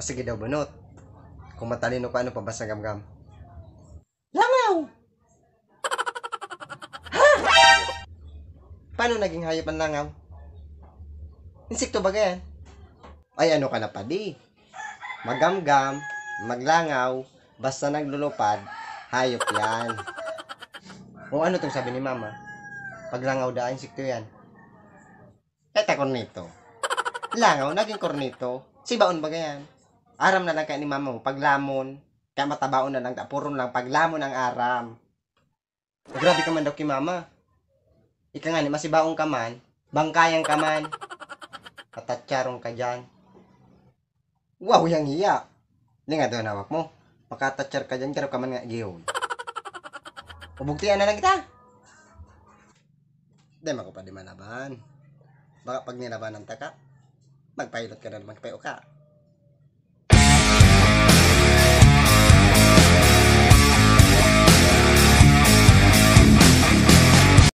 O sige daw, bunot. Kung matalino pa, ano pa ba sa gamgam? Langaw! ha? Paano naging hayop ang langaw? Insekto ba yan? Ay, ano ka na pa di? Magamgam, maglangaw, basta naglulupad, hayop yan. O ano tong sabi ni mama? Paglangaw da, insekto yan. Eta kornito. Langaw, naging kornito. Si baon ba yan? aram na lang kay ni mama mo paglamon kay matabaon na lang ta puro lang paglamon ang aram grabe ka man daw kay mama ika nga ni masibaong ka man bangkayang ka man katatsarong ka dyan wow yang iya hindi nga doon hawak mo makatatsar ka dyan pero ka man nga giyoy ubugtian na lang kita Dema ko pa di manaban. Baka pag nilabanan ta ka, magpailot ka na naman kayo ka.